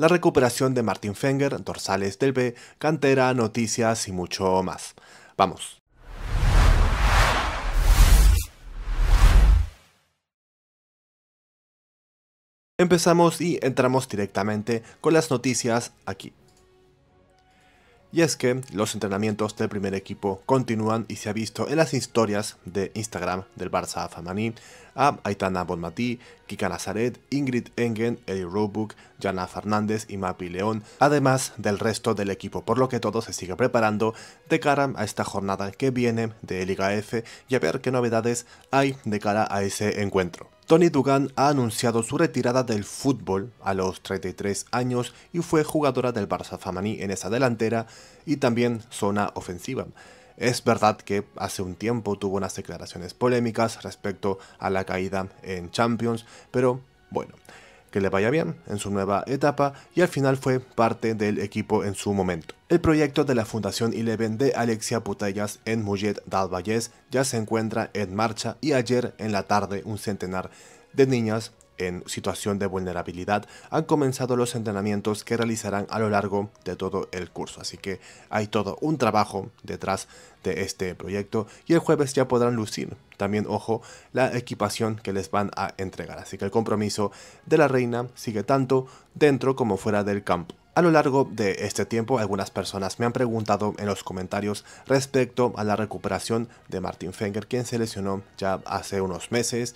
la recuperación de Martin Fenger, dorsales del B, cantera, noticias y mucho más. Vamos. Empezamos y entramos directamente con las noticias aquí. Y es que los entrenamientos del primer equipo continúan y se ha visto en las historias de Instagram del Barça Famaní a Aitana Bonmatí, Kika Nazaret, Ingrid Engen, Eli Roebuck, Jana Fernández y Mapi León, además del resto del equipo, por lo que todo se sigue preparando de cara a esta jornada que viene de Liga F y a ver qué novedades hay de cara a ese encuentro. Tony Dugan ha anunciado su retirada del fútbol a los 33 años y fue jugadora del Barça Famaní en esa delantera y también zona ofensiva. Es verdad que hace un tiempo tuvo unas declaraciones polémicas respecto a la caída en Champions, pero bueno, que le vaya bien en su nueva etapa y al final fue parte del equipo en su momento. El proyecto de la Fundación Eleven de Alexia Putellas en Mujet del ya se encuentra en marcha y ayer en la tarde un centenar de niñas en situación de vulnerabilidad han comenzado los entrenamientos que realizarán a lo largo de todo el curso. Así que hay todo un trabajo detrás de este proyecto y el jueves ya podrán lucir también, ojo, la equipación que les van a entregar. Así que el compromiso de la reina sigue tanto dentro como fuera del campo. A lo largo de este tiempo, algunas personas me han preguntado en los comentarios respecto a la recuperación de Martin Fenger, quien se lesionó ya hace unos meses.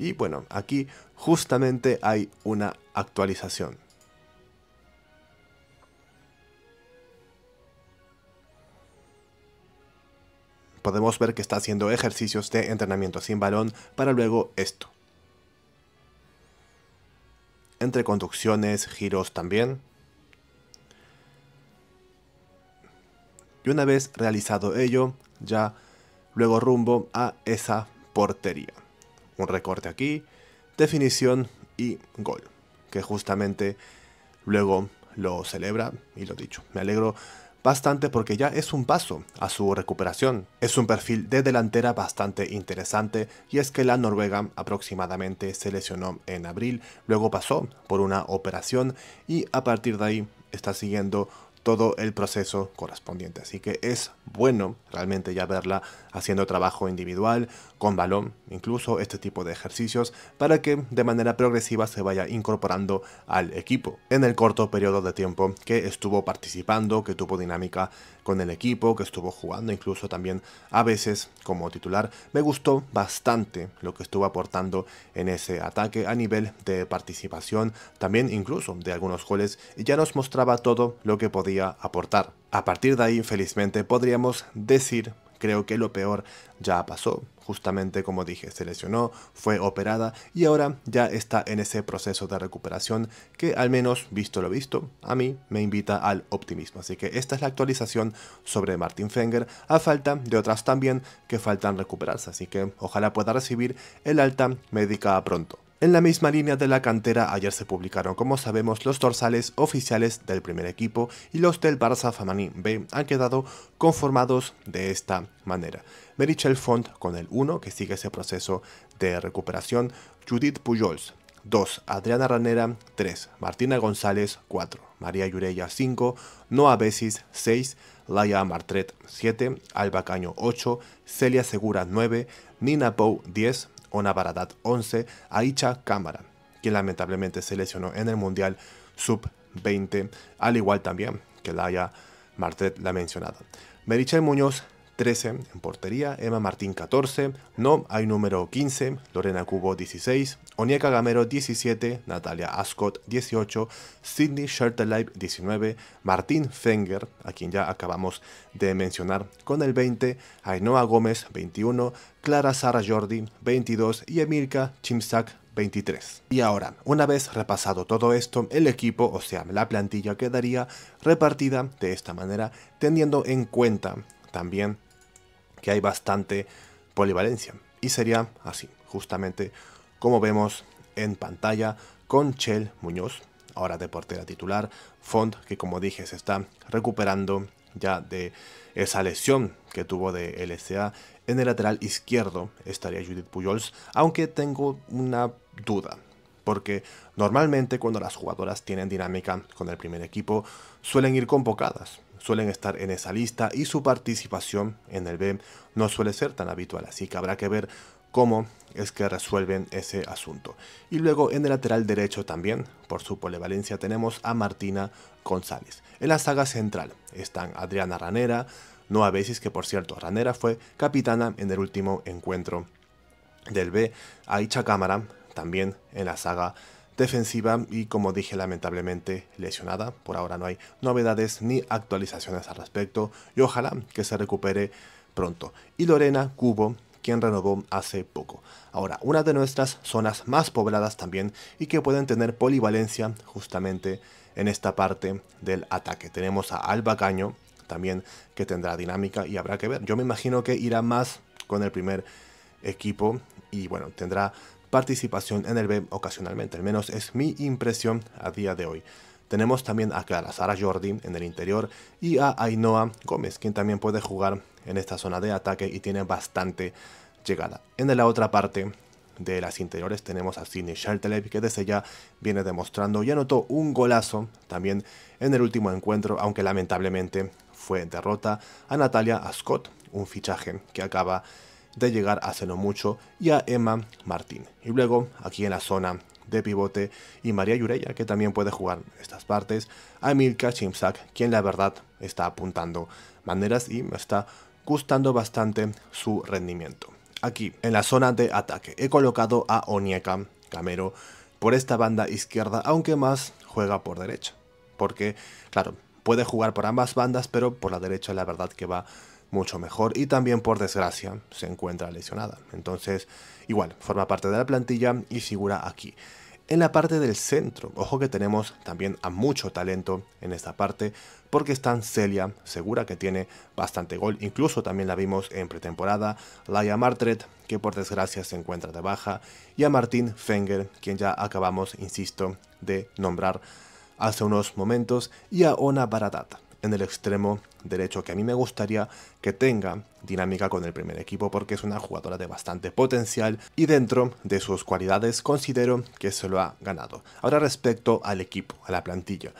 Y bueno, aquí justamente hay una actualización. Podemos ver que está haciendo ejercicios de entrenamiento sin balón para luego esto. Entre conducciones, giros también. y una vez realizado ello, ya luego rumbo a esa portería. Un recorte aquí, definición y gol, que justamente luego lo celebra y lo dicho. Me alegro bastante porque ya es un paso a su recuperación. Es un perfil de delantera bastante interesante y es que la Noruega aproximadamente se lesionó en abril, luego pasó por una operación y a partir de ahí está siguiendo todo el proceso correspondiente. Así que es bueno realmente ya verla haciendo trabajo individual, con balón, incluso este tipo de ejercicios, para que de manera progresiva se vaya incorporando al equipo. En el corto periodo de tiempo que estuvo participando, que tuvo dinámica con el equipo, que estuvo jugando incluso también a veces como titular, me gustó bastante lo que estuvo aportando en ese ataque a nivel de participación, también incluso de algunos goles, y ya nos mostraba todo lo que podía aportar. A partir de ahí, infelizmente, podríamos decir, creo que lo peor ya pasó. Justamente como dije, se lesionó, fue operada y ahora ya está en ese proceso de recuperación que al menos, visto lo visto, a mí me invita al optimismo. Así que esta es la actualización sobre Martin Fenger, a falta de otras también que faltan recuperarse. Así que ojalá pueda recibir el alta médica pronto. En la misma línea de la cantera ayer se publicaron como sabemos los dorsales oficiales del primer equipo y los del Barça Famaní B han quedado conformados de esta manera. Merichel Font con el 1 que sigue ese proceso de recuperación, Judith Pujols 2, Adriana Ranera 3, Martina González 4, María Yureya 5, Noa Besis 6, Laia Martret 7, Alba Caño 8, Celia Segura 9, Nina Pou 10, Ona 11 a Cámara, que lamentablemente se lesionó en el Mundial Sub-20, al igual también que Laia Martet la mencionada. Merichel Muñoz 13, en portería, Emma Martín 14, No hay número 15, Lorena Cubo 16, Onieka Gamero 17, Natalia Ascot 18, Sidney Shertelive 19, Martín Fenger, a quien ya acabamos de mencionar, con el 20, Ainhoa Gómez 21, Clara Sara Jordi 22 y Emilka Chimsak 23. Y ahora, una vez repasado todo esto, el equipo, o sea, la plantilla quedaría repartida de esta manera, teniendo en cuenta también que hay bastante polivalencia. Y sería así, justamente como vemos en pantalla con Chel Muñoz, ahora de portera titular, Font que como dije se está recuperando ya de esa lesión que tuvo de LCA. En el lateral izquierdo estaría Judith Pujols, aunque tengo una duda, porque normalmente cuando las jugadoras tienen dinámica con el primer equipo suelen ir convocadas suelen estar en esa lista y su participación en el B no suele ser tan habitual, así que habrá que ver cómo es que resuelven ese asunto. Y luego en el lateral derecho también, por su polevalencia, tenemos a Martina González. En la saga central están Adriana Ranera, no a veces, que por cierto, Ranera fue capitana en el último encuentro del B, Aicha Cámara, también en la saga defensiva y como dije lamentablemente lesionada. Por ahora no hay novedades ni actualizaciones al respecto y ojalá que se recupere pronto. Y Lorena Cubo, quien renovó hace poco. Ahora, una de nuestras zonas más pobladas también y que pueden tener polivalencia justamente en esta parte del ataque. Tenemos a Alba Caño también que tendrá dinámica y habrá que ver. Yo me imagino que irá más con el primer equipo y bueno, tendrá participación en el B ocasionalmente, al menos es mi impresión a día de hoy. Tenemos también a Clara Sara Jordi en el interior y a Ainhoa Gómez, quien también puede jugar en esta zona de ataque y tiene bastante llegada. En la otra parte de las interiores tenemos a Sidney Sheltelev, que desde ya viene demostrando y anotó un golazo también en el último encuentro, aunque lamentablemente fue derrota a Natalia Scott un fichaje que acaba de llegar a no mucho, y a Emma Martín. Y luego, aquí en la zona de pivote, y María Yureya, que también puede jugar estas partes, a Milka Chimsak, quien la verdad está apuntando maneras y me está gustando bastante su rendimiento. Aquí, en la zona de ataque, he colocado a Onieka Camero por esta banda izquierda, aunque más juega por derecha. Porque, claro, puede jugar por ambas bandas, pero por la derecha la verdad que va mucho mejor y también por desgracia se encuentra lesionada. Entonces, igual, forma parte de la plantilla y figura aquí. En la parte del centro, ojo que tenemos también a mucho talento en esta parte, porque están Celia, segura que tiene bastante gol, incluso también la vimos en pretemporada, Laia Martret, que por desgracia se encuentra de baja, y a Martín Fenger, quien ya acabamos, insisto, de nombrar hace unos momentos, y a Ona Baratata en el extremo derecho, que a mí me gustaría que tenga dinámica con el primer equipo porque es una jugadora de bastante potencial y dentro de sus cualidades considero que se lo ha ganado. Ahora respecto al equipo, a la plantilla,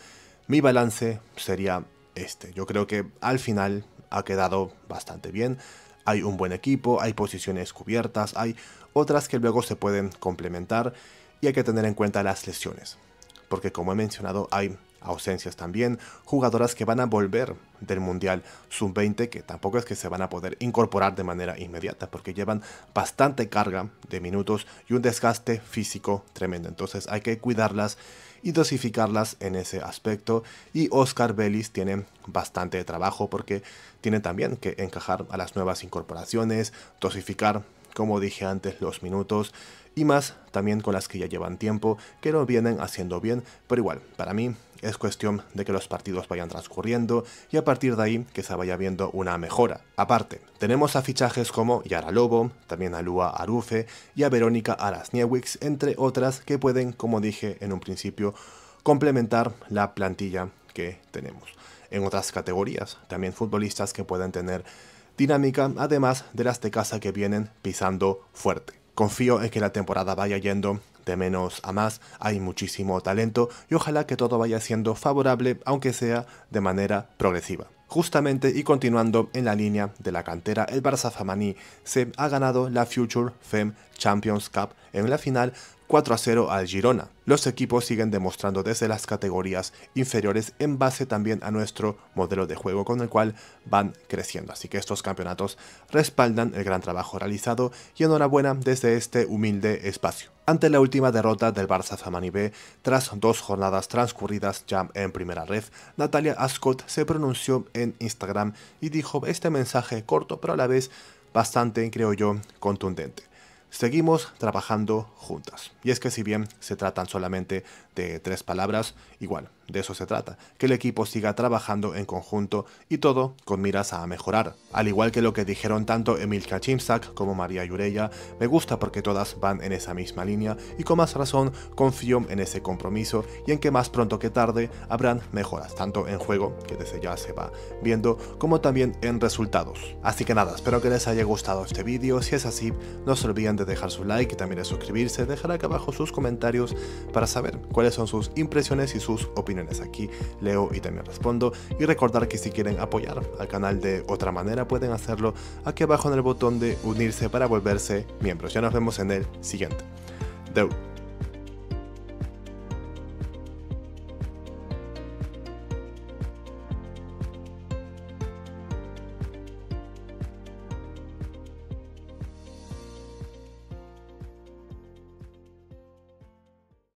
mi balance sería este. Yo creo que al final ha quedado bastante bien. Hay un buen equipo, hay posiciones cubiertas, hay otras que luego se pueden complementar y hay que tener en cuenta las lesiones. Porque como he mencionado, hay ausencias también, jugadoras que van a volver del Mundial Sub-20 que tampoco es que se van a poder incorporar de manera inmediata porque llevan bastante carga de minutos y un desgaste físico tremendo. Entonces hay que cuidarlas y dosificarlas en ese aspecto. Y Oscar Vélez tiene bastante trabajo porque tiene también que encajar a las nuevas incorporaciones, dosificar, como dije antes, los minutos y más también con las que ya llevan tiempo, que lo vienen haciendo bien, pero igual, para mí es cuestión de que los partidos vayan transcurriendo y a partir de ahí que se vaya viendo una mejora. Aparte, tenemos a fichajes como Yara Lobo, también a Lua Arufe y a Verónica Arasniewicz, entre otras que pueden, como dije en un principio, complementar la plantilla que tenemos. En otras categorías, también futbolistas que pueden tener dinámica, además de las de casa que vienen pisando fuerte. Confío en que la temporada vaya yendo de menos a más, hay muchísimo talento y ojalá que todo vaya siendo favorable, aunque sea de manera progresiva. Justamente y continuando en la línea de la cantera, el Barça se ha ganado la Future Fem Champions Cup en la final 4 a 0 al Girona. Los equipos siguen demostrando desde las categorías inferiores en base también a nuestro modelo de juego con el cual van creciendo. Así que estos campeonatos respaldan el gran trabajo realizado y enhorabuena desde este humilde espacio ante la última derrota del Barça zamani B, tras dos jornadas transcurridas ya en primera red, Natalia Ascot se pronunció en Instagram y dijo este mensaje corto pero a la vez bastante, creo yo, contundente. Seguimos trabajando juntas. Y es que si bien se tratan solamente de tres palabras, igual, de eso se trata, que el equipo siga trabajando en conjunto y todo con miras a mejorar. Al igual que lo que dijeron tanto Emil Kachimsak como María Yureya, me gusta porque todas van en esa misma línea y con más razón confío en ese compromiso y en que más pronto que tarde habrán mejoras, tanto en juego, que desde ya se va viendo, como también en resultados. Así que nada, espero que les haya gustado este vídeo, si es así, no se olviden de dejar su like y también de suscribirse, dejar acá abajo sus comentarios para saber cuál cuáles son sus impresiones y sus opiniones. Aquí leo y también respondo. Y recordar que si quieren apoyar al canal de otra manera pueden hacerlo aquí abajo en el botón de unirse para volverse miembros. Ya nos vemos en el siguiente. Deu.